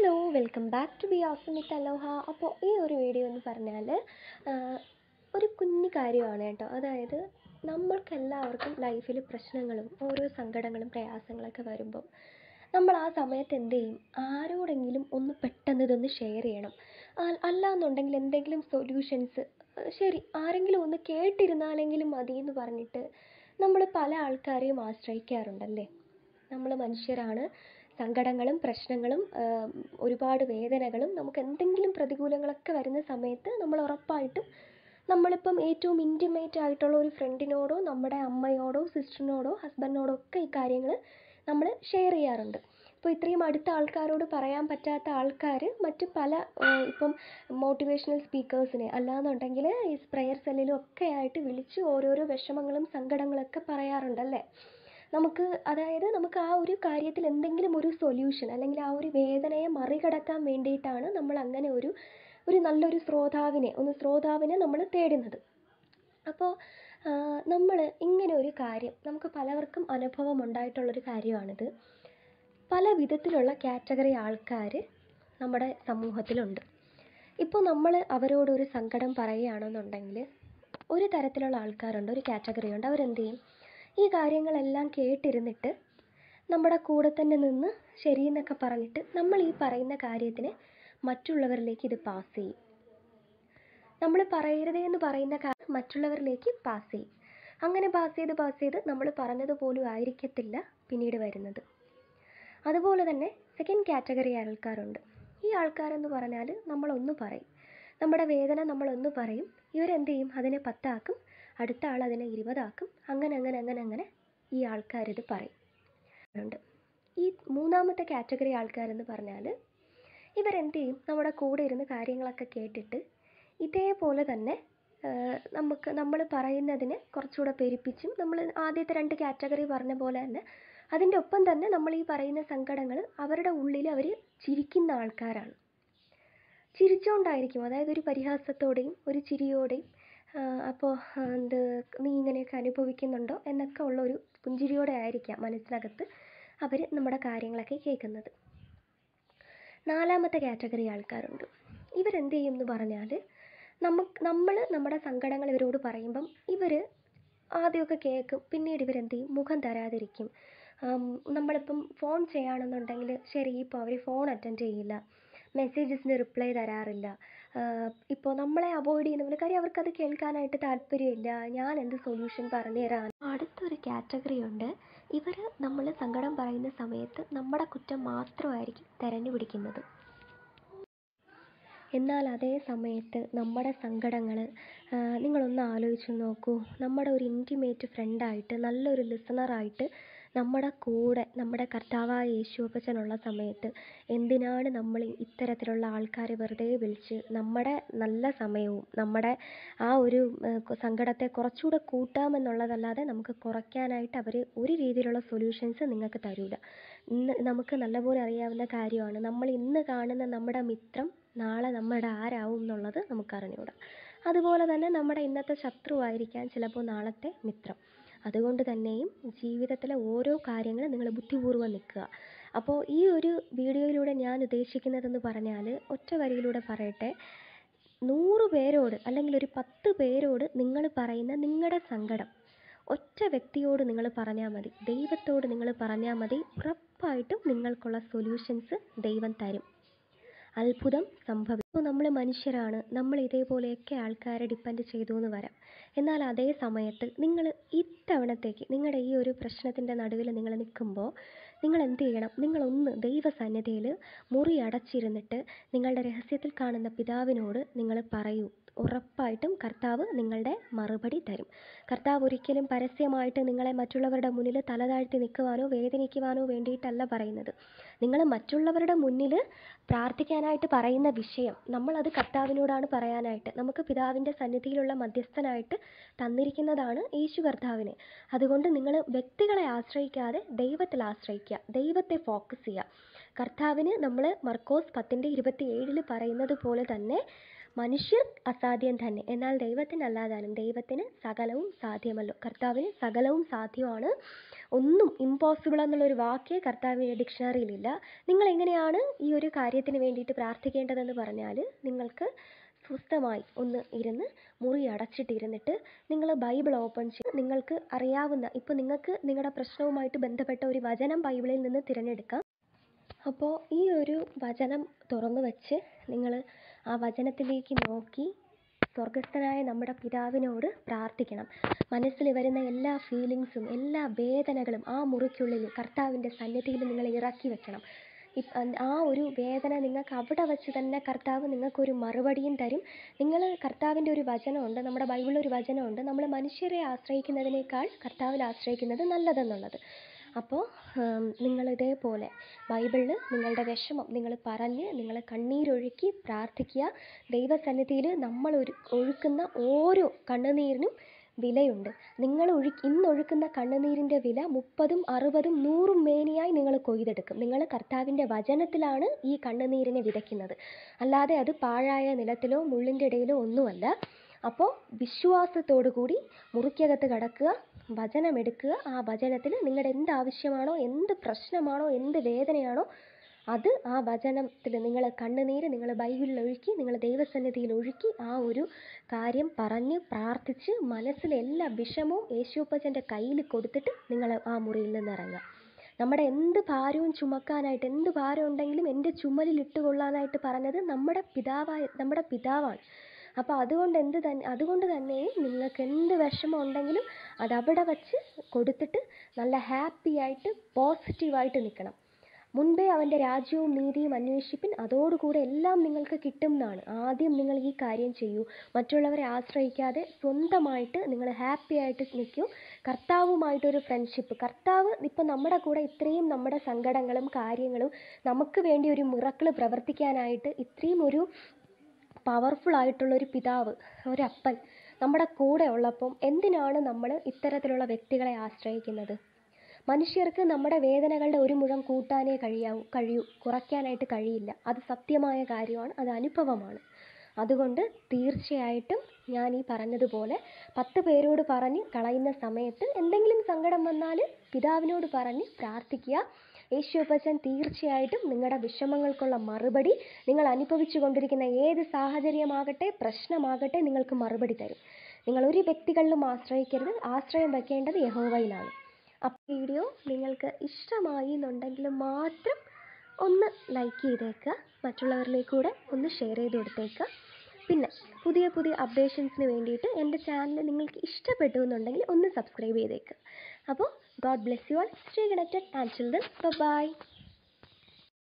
hello welcome back to be awesome with Aloha അപ്പോൾ ഈ ഒരു വീഡിയോ എന്ന് പറഞ്ഞാൽ ഒരു കുഞ്ഞു കാര്യമാണ് കേട്ടോ അതായത് നമ്മൾക്കെല്ലാവർക്കും ലൈഫിൽ പ്രശ്നങ്ങളും ഓരോ സങ്കടങ്ങളും പ്രയാസങ്ങളൊക്കെ വരുമ്പോൾ നമ്മൾ ആ സമയത്ത് എന്ത് ചെയ്യും ആരോടെങ്കിലും ഒന്ന് പെട്ടെന്ന് ഇതൊന്ന് ഷെയർ ചെയ്യണം അല്ല എന്നുണ്ടെങ്കിൽ എന്തെങ്കിലും സൊല്യൂഷൻസ് ശരി ആരെങ്കിലും ഒന്ന് കേട്ടിരുന്നാലെങ്കിലും മതി എന്ന് പറഞ്ഞിട്ട് നമ്മൾ പല ആൾക്കാരെയും ആശ്രയിക്കാറുണ്ടല്ലേ നമ്മൾ മനുഷ്യരാണ് സങ്കടങ്ങളും പ്രശ്നങ്ങളും ഒരുപാട് വേദനകളും നമുക്ക് എന്തെങ്കിലും പ്രതികൂലങ്ങളൊക്കെ വരുന്ന സമയത്ത് നമ്മൾ ഉറപ്പായിട്ടും നമ്മളിപ്പം ഏറ്റവും ഇൻറ്റിമേറ്റ് ആയിട്ടുള്ള ഒരു ഫ്രണ്ടിനോടോ നമ്മുടെ അമ്മയോടോ സിസ്റ്ററിനോടോ ഹസ്ബൻഡിനോടോ ഒക്കെ ഈ കാര്യങ്ങൾ നമ്മൾ ഷെയർ ചെയ്യാറുണ്ട് അപ്പോൾ ഇത്രയും അടുത്ത ആൾക്കാരോട് പറയാൻ പറ്റാത്ത ആൾക്കാർ മറ്റ് പല ഇപ്പം മോട്ടിവേഷണൽ സ്പീക്കേഴ്സിനെ അല്ലാന്നുണ്ടെങ്കിൽ ഈ പ്രെയർ സെല്ലിലും ഒക്കെ ആയിട്ട് വിളിച്ച് ഓരോരോ വിഷമങ്ങളും സങ്കടങ്ങളൊക്കെ പറയാറുണ്ടല്ലേ നമുക്ക് അതായത് നമുക്ക് ആ ഒരു കാര്യത്തിൽ എന്തെങ്കിലും ഒരു സൊല്യൂഷൻ അല്ലെങ്കിൽ ആ ഒരു വേദനയെ മറികടക്കാൻ വേണ്ടിയിട്ടാണ് നമ്മൾ അങ്ങനെ ഒരു ഒരു നല്ലൊരു ശ്രോതാവിനെ ഒന്ന് ശ്രോതാവിനെ നമ്മൾ തേടുന്നത് അപ്പോൾ നമ്മൾ ഇങ്ങനെ ഒരു കാര്യം നമുക്ക് പലവർക്കും അനുഭവം ഉണ്ടായിട്ടുള്ളൊരു കാര്യമാണിത് പല വിധത്തിലുള്ള കാറ്റഗറി ആൾക്കാർ നമ്മുടെ സമൂഹത്തിലുണ്ട് ഇപ്പോൾ നമ്മൾ അവരോട് ഒരു സങ്കടം പറയുകയാണെന്നുണ്ടെങ്കിൽ ഒരു തരത്തിലുള്ള ആൾക്കാരുണ്ട് ഒരു കാറ്റഗറി ഉണ്ട് അവരെന്ത് ചെയ്യും ഈ കാര്യങ്ങളെല്ലാം കേട്ടിരുന്നിട്ട് നമ്മുടെ കൂടെ തന്നെ നിന്ന് എന്നൊക്കെ പറഞ്ഞിട്ട് നമ്മൾ ഈ പറയുന്ന കാര്യത്തിനെ മറ്റുള്ളവരിലേക്ക് ഇത് പാസ് ചെയ്യും നമ്മൾ പറയരുതേ എന്ന് പറയുന്ന കാര്യം മറ്റുള്ളവരിലേക്ക് പാസ് ചെയ്യും അങ്ങനെ പാസ് ചെയ്ത് പാസ് ചെയ്ത് നമ്മൾ പറഞ്ഞത് പോലും ആയിരിക്കത്തില്ല പിന്നീട് വരുന്നത് അതുപോലെ തന്നെ സെക്കൻഡ് കാറ്റഗറി ആൾക്കാരുണ്ട് ഈ ആൾക്കാരെന്ന് പറഞ്ഞാൽ നമ്മളൊന്ന് പറയും നമ്മുടെ വേദന നമ്മളൊന്ന് പറയും ഇവരെന്ത് ചെയ്യും അതിനെ പത്താക്കും അടുത്ത ആൾ അതിനെ ഇരുപതാക്കും അങ്ങനെ അങ്ങനെ അങ്ങനെ അങ്ങനെ ഈ ആൾക്കാരിത് പറയും ഈ മൂന്നാമത്തെ കാറ്റഗറി ആൾക്കാരെന്ന് പറഞ്ഞാൽ ഇവരെന്ത് ചെയ്യും നമ്മുടെ കൂടെ ഇരുന്ന് കാര്യങ്ങളൊക്കെ കേട്ടിട്ട് ഇതേപോലെ തന്നെ നമുക്ക് നമ്മൾ പറയുന്നതിനെ കുറച്ചുകൂടെ പെരുപ്പിച്ചും നമ്മൾ ആദ്യത്തെ രണ്ട് കാറ്റഗറി പറഞ്ഞ പോലെ തന്നെ അതിൻ്റെ ഒപ്പം തന്നെ നമ്മൾ ഈ പറയുന്ന സങ്കടങ്ങൾ അവരുടെ ഉള്ളിൽ അവർ ചിരിക്കുന്ന ആൾക്കാരാണ് ചിരിച്ചുകൊണ്ടായിരിക്കും അതായത് ഒരു പരിഹാസത്തോടെയും ഒരു ചിരിയോടെയും അപ്പോൾ എന്ത് നീ ഇങ്ങനെയൊക്കെ അനുഭവിക്കുന്നുണ്ടോ എന്നൊക്കെ ഉള്ളൊരു പുഞ്ചിരിയോടെ ആയിരിക്കാം മനസ്സിനകത്ത് അവർ നമ്മുടെ കാര്യങ്ങളൊക്കെ കേൾക്കുന്നത് നാലാമത്തെ കാറ്റഗറി ആൾക്കാരുണ്ട് ഇവരെന്ത് ചെയ്യും എന്ന് പറഞ്ഞാൽ നമുക്ക് നമ്മൾ നമ്മുടെ സങ്കടങ്ങൾ ഇവരോട് പറയുമ്പം ഇവർ ആദ്യമൊക്കെ കേൾക്കും പിന്നീട് ഇവരെന്ത് ചെയ്യും മുഖം തരാതിരിക്കും നമ്മളിപ്പം ഫോൺ ചെയ്യുകയാണെന്നുണ്ടെങ്കിൽ ശരി ഇപ്പോൾ അവർ ഫോൺ അറ്റൻഡ് ചെയ്യില്ല മെസ്സേജസിന് റിപ്ലൈ തരാറില്ല ഇപ്പോൾ നമ്മളെ അവോയ്ഡ് ചെയ്യുന്നവർ കാര്യം അവർക്കത് കേൾക്കാനായിട്ട് താല്പര്യമില്ല ഞാൻ എന്ത് സൊല്യൂഷൻ പറഞ്ഞു തരാൻ അടുത്തൊരു കാറ്റഗറി ഉണ്ട് ഇവർ നമ്മൾ സങ്കടം പറയുന്ന സമയത്ത് നമ്മുടെ കുറ്റം മാത്രമായിരിക്കും തിരഞ്ഞു പിടിക്കുന്നത് എന്നാൽ അതേ സമയത്ത് നമ്മുടെ സങ്കടങ്ങൾ നിങ്ങളൊന്ന് ആലോചിച്ച് നോക്കൂ നമ്മുടെ ഒരു ഇൻറ്റിമേറ്റ് ഫ്രണ്ടായിട്ട് നല്ലൊരു ലിസണറായിട്ട് നമ്മുടെ കൂടെ നമ്മുടെ കർത്താവായ യേശുപ്പച്ചനുള്ള സമയത്ത് എന്തിനാണ് നമ്മൾ ഇത്തരത്തിലുള്ള ആൾക്കാരെ വെറുതെ വിളിച്ച് നമ്മുടെ നല്ല സമയവും നമ്മുടെ ആ ഒരു സങ്കടത്തെ കുറച്ചുകൂടെ കൂട്ടാമെന്നുള്ളതല്ലാതെ നമുക്ക് കുറയ്ക്കാനായിട്ട് അവർ ഒരു രീതിയിലുള്ള സൊല്യൂഷൻസ് നിങ്ങൾക്ക് തരില്ല ഇന്ന് നമുക്ക് നല്ലപോലെ അറിയാവുന്ന കാര്യമാണ് നമ്മൾ ഇന്ന് കാണുന്ന നമ്മുടെ മിത്രം നാളെ നമ്മുടെ ആരാവും എന്നുള്ളത് നമുക്കറിഞ്ഞുകൂടാ അതുപോലെ തന്നെ നമ്മുടെ ഇന്നത്തെ ശത്രുവായിരിക്കാം ചിലപ്പോൾ നാളത്തെ മിത്രം അതുകൊണ്ട് തന്നെയും ജീവിതത്തിലെ ഓരോ കാര്യങ്ങളും നിങ്ങൾ ബുദ്ധിപൂർവ്വം നിൽക്കുക അപ്പോൾ ഈ ഒരു വീഡിയോയിലൂടെ ഞാൻ ഉദ്ദേശിക്കുന്നതെന്ന് പറഞ്ഞാൽ ഒറ്റ വരിയിലൂടെ പറയട്ടെ നൂറ് പേരോട് അല്ലെങ്കിൽ ഒരു പത്ത് പേരോട് നിങ്ങൾ പറയുന്ന നിങ്ങളുടെ സങ്കടം ഒറ്റ വ്യക്തിയോട് നിങ്ങൾ പറഞ്ഞാൽ മതി ദൈവത്തോട് നിങ്ങൾ പറഞ്ഞാൽ മതി ഉറപ്പായിട്ടും നിങ്ങൾക്കുള്ള സൊല്യൂഷൻസ് ദൈവം തരും അത്ഭുതം സംഭവിക്കും ഇപ്പോൾ നമ്മൾ മനുഷ്യരാണ് നമ്മൾ ഇതേപോലെയൊക്കെ ആൾക്കാരെ ഡിപ്പെൻഡ് ചെയ്തു എന്ന് വരാം എന്നാൽ അതേ സമയത്ത് നിങ്ങൾ ഇത്തവണത്തേക്ക് നിങ്ങളുടെ ഈ ഒരു പ്രശ്നത്തിൻ്റെ നടുവിൽ നിങ്ങൾ നിൽക്കുമ്പോൾ നിങ്ങൾ എന്ത് ചെയ്യണം നിങ്ങളൊന്ന് ദൈവസന്നിധിയിൽ മുറി അടച്ചിരുന്നിട്ട് നിങ്ങളുടെ രഹസ്യത്തിൽ കാണുന്ന പിതാവിനോട് നിങ്ങൾ പറയൂ ഉറപ്പായിട്ടും കർത്താവ് നിങ്ങളുടെ മറുപടി തരും കർത്താവ് ഒരിക്കലും പരസ്യമായിട്ട് നിങ്ങളെ മറ്റുള്ളവരുടെ മുന്നിൽ തലതാഴ്ത്തി നിൽക്കുവാനോ വേദനിക്കുവാനോ വേണ്ടിയിട്ടല്ല പറയുന്നത് നിങ്ങൾ മറ്റുള്ളവരുടെ മുന്നിൽ പ്രാർത്ഥിക്കാനായിട്ട് പറയുന്ന വിഷയം നമ്മളത് കർത്താവിനോടാണ് പറയാനായിട്ട് നമുക്ക് പിതാവിൻ്റെ സന്നിധിയിലുള്ള മധ്യസ്ഥനായിട്ട് തന്നിരിക്കുന്നതാണ് യേശു കർത്താവിനെ അതുകൊണ്ട് നിങ്ങൾ വ്യക്തികളെ ആശ്രയിക്കാതെ ദൈവത്തിൽ ആശ്രയിക്കുക ദൈവത്തെ ഫോക്കസ് ചെയ്യുക കർത്താവിന് നമ്മൾ മർക്കോസ് പത്തിൻ്റെ ഇരുപത്തി ഏഴിൽ പറയുന്നത് പോലെ തന്നെ മനുഷ്യർ അസാധ്യം തന്നെ എന്നാൽ ദൈവത്തിനല്ലാതാനും ദൈവത്തിന് സകലവും സാധ്യമല്ലോ കർത്താവിന് സകലവും സാധ്യമാണ് ഒന്നും ഇമ്പോസിബിൾ എന്നുള്ളൊരു വാക്ക് കർത്താവിൻ്റെ ഡിക്ഷണറിയിലില്ല നിങ്ങൾ എങ്ങനെയാണ് ഈ ഒരു കാര്യത്തിന് വേണ്ടിയിട്ട് പ്രാർത്ഥിക്കേണ്ടതെന്ന് പറഞ്ഞാൽ നിങ്ങൾക്ക് സ്വസ്ഥമായി ഒന്ന് ഇരുന്ന് മുറി അടച്ചിട്ടിരുന്നിട്ട് നിങ്ങൾ ബൈബിൾ ഓപ്പൺ ചെയ്ത് നിങ്ങൾക്ക് അറിയാവുന്ന ഇപ്പോൾ നിങ്ങൾക്ക് നിങ്ങളുടെ പ്രശ്നവുമായിട്ട് ബന്ധപ്പെട്ട ഒരു വചനം ബൈബിളിൽ നിന്ന് തിരഞ്ഞെടുക്കാം അപ്പോൾ ഈ ഒരു വചനം തുറന്നു വച്ച് നിങ്ങൾ ആ വചനത്തിലേക്ക് നോക്കി സ്വർഗസ്ഥനായ നമ്മുടെ പിതാവിനോട് പ്രാർത്ഥിക്കണം മനസ്സിൽ വരുന്ന എല്ലാ ഫീലിങ്സും എല്ലാ വേദനകളും ആ മുറിക്കുള്ളിൽ കർത്താവിൻ്റെ സന്നിധിയിൽ നിങ്ങൾ ഇറക്കി വെക്കണം ആ ഒരു വേദന നിങ്ങൾക്ക് അവിടെ വച്ച് തന്നെ കർത്താവ് നിങ്ങൾക്കൊരു മറുപടിയും തരും നിങ്ങൾ കർത്താവിൻ്റെ ഒരു വചനമുണ്ട് നമ്മുടെ ബൈബിളിൽ ഒരു വചനമുണ്ട് നമ്മൾ മനുഷ്യരെ ആശ്രയിക്കുന്നതിനേക്കാൾ കർത്താവിൽ ആശ്രയിക്കുന്നത് നല്ലതെന്നുള്ളത് അപ്പോൾ നിങ്ങളിതേപോലെ ബൈബിളിൽ നിങ്ങളുടെ വിഷമം നിങ്ങൾ പറഞ്ഞ് നിങ്ങൾ കണ്ണീരൊഴുക്കി പ്രാർത്ഥിക്കുക ദൈവസന്നിധിയിൽ നമ്മൾ ഒരു ഒഴുക്കുന്ന ഓരോ കണ്ണുനീരിനും വിലയുണ്ട് നിങ്ങൾ ഒഴു ഇന്നൊഴുക്കുന്ന കണ്ണുനീരിൻ്റെ വില മുപ്പതും അറുപതും നൂറും മേനിയായി നിങ്ങൾ കൊയ്തെടുക്കും നിങ്ങൾ കർത്താവിൻ്റെ വചനത്തിലാണ് ഈ കണ്ണുനീരിനെ വിതയ്ക്കുന്നത് അല്ലാതെ അത് പാഴായ നിലത്തിലോ മുള്ളിൻ്റെ ഇടയിലോ ഒന്നുമല്ല അപ്പോൾ വിശ്വാസത്തോടു കൂടി മുറിക്കകത്ത് കടക്കുക വചനമെടുക്കുക ആ വചനത്തിൽ നിങ്ങളുടെ എന്ത് ആവശ്യമാണോ എന്ത് പ്രശ്നമാണോ എന്ത് വേദനയാണോ അത് ആ വചനത്തിൽ നിങ്ങൾ കണ്ണുനീര് നിങ്ങൾ ബൈബിളിൽ ഒഴുക്കി നിങ്ങൾ ദൈവസന്നിധിയിൽ ഒഴുക്കി ആ ഒരു കാര്യം പറഞ്ഞ് പ്രാർത്ഥിച്ച് മനസ്സിലെ എല്ലാ വിഷമവും യേശുപ്പച്ചൻ്റെ കയ്യിൽ കൊടുത്തിട്ട് നിങ്ങൾ ആ മുറിയിൽ നിന്ന് ഇറങ്ങുക നമ്മുടെ എന്ത് ഭാരവും ചുമക്കാനായിട്ട് എന്ത് ഭാരം ഉണ്ടെങ്കിലും എൻ്റെ ചുമലിൽ ഇട്ടുകൊള്ളാനായിട്ട് പറഞ്ഞത് നമ്മുടെ പിതാവായ നമ്മുടെ പിതാവാണ് അപ്പോൾ അതുകൊണ്ട് എന്ത് തന്നെ അതുകൊണ്ട് തന്നെ നിങ്ങൾക്ക് എന്ത് വിഷമം ഉണ്ടെങ്കിലും അത് അവിടെ വച്ച് കൊടുത്തിട്ട് നല്ല ഹാപ്പി ആയിട്ട് പോസിറ്റീവായിട്ട് നിൽക്കണം മുൻപേ അവൻ്റെ രാജ്യവും നീതിയും അന്വേഷിപ്പിൻ അതോടുകൂടെ എല്ലാം നിങ്ങൾക്ക് കിട്ടും എന്നാണ് ആദ്യം നിങ്ങൾ ഈ കാര്യം ചെയ്യൂ മറ്റുള്ളവരെ ആശ്രയിക്കാതെ സ്വന്തമായിട്ട് നിങ്ങൾ ഹാപ്പി ആയിട്ട് നിൽക്കൂ കർത്താവുമായിട്ടൊരു ഫ്രണ്ട്ഷിപ്പ് കർത്താവ് ഇപ്പം നമ്മുടെ കൂടെ ഇത്രയും നമ്മുടെ സങ്കടങ്ങളും കാര്യങ്ങളും നമുക്ക് വേണ്ടി ഒരു മുറക്കൾ പ്രവർത്തിക്കാനായിട്ട് ഇത്രയും ഒരു പവർഫുൾ ആയിട്ടുള്ള ഒരു പിതാവ് ഒരപ്പൻ നമ്മുടെ കൂടെ ഉള്ളപ്പം എന്തിനാണ് നമ്മൾ ഇത്തരത്തിലുള്ള വ്യക്തികളെ ആശ്രയിക്കുന്നത് മനുഷ്യർക്ക് നമ്മുടെ വേദനകളുടെ ഒരു മുഴം കൂട്ടാനേ കഴിയാവൂ കഴിയൂ കുറയ്ക്കാനായിട്ട് കഴിയില്ല അത് സത്യമായ കാര്യമാണ് അത് അനുഭവമാണ് അതുകൊണ്ട് തീർച്ചയായിട്ടും ഞാൻ ഈ പറഞ്ഞതുപോലെ പത്ത് പേരോട് പറഞ്ഞ് കളയുന്ന സമയത്ത് എന്തെങ്കിലും സങ്കടം വന്നാൽ പിതാവിനോട് പറഞ്ഞ് പ്രാർത്ഥിക്കുക യേശുപ്പച്ചൻ തീർച്ചയായിട്ടും നിങ്ങളുടെ വിഷമങ്ങൾക്കുള്ള മറുപടി നിങ്ങൾ അനുഭവിച്ചു കൊണ്ടിരിക്കുന്ന ഏത് സാഹചര്യമാകട്ടെ പ്രശ്നമാകട്ടെ നിങ്ങൾക്ക് മറുപടി തരും നിങ്ങൾ ഒരു വ്യക്തികളിലും ആശ്രയിക്കരുത് ആശ്രയം വയ്ക്കേണ്ടത് യഹോവയിലാണ് അപ്പോൾ വീഡിയോ നിങ്ങൾക്ക് ഇഷ്ടമായി എന്നുണ്ടെങ്കിൽ മാത്രം ഒന്ന് ലൈക്ക് ചെയ്തേക്കുക മറ്റുള്ളവരിലേക്ക് കൂടെ ഒന്ന് ഷെയർ ചെയ്ത് കൊടുത്തേക്കുക പിന്നെ പുതിയ പുതിയ അപ്ഡേഷൻസിന് വേണ്ടിയിട്ട് എൻ്റെ ചാനൽ നിങ്ങൾക്ക് ഇഷ്ടപ്പെട്ടു എന്നുണ്ടെങ്കിൽ ഒന്ന് സബ്സ്ക്രൈബ് ചെയ്തേക്കുക അപ്പോൾ God bless you all stay connected and children by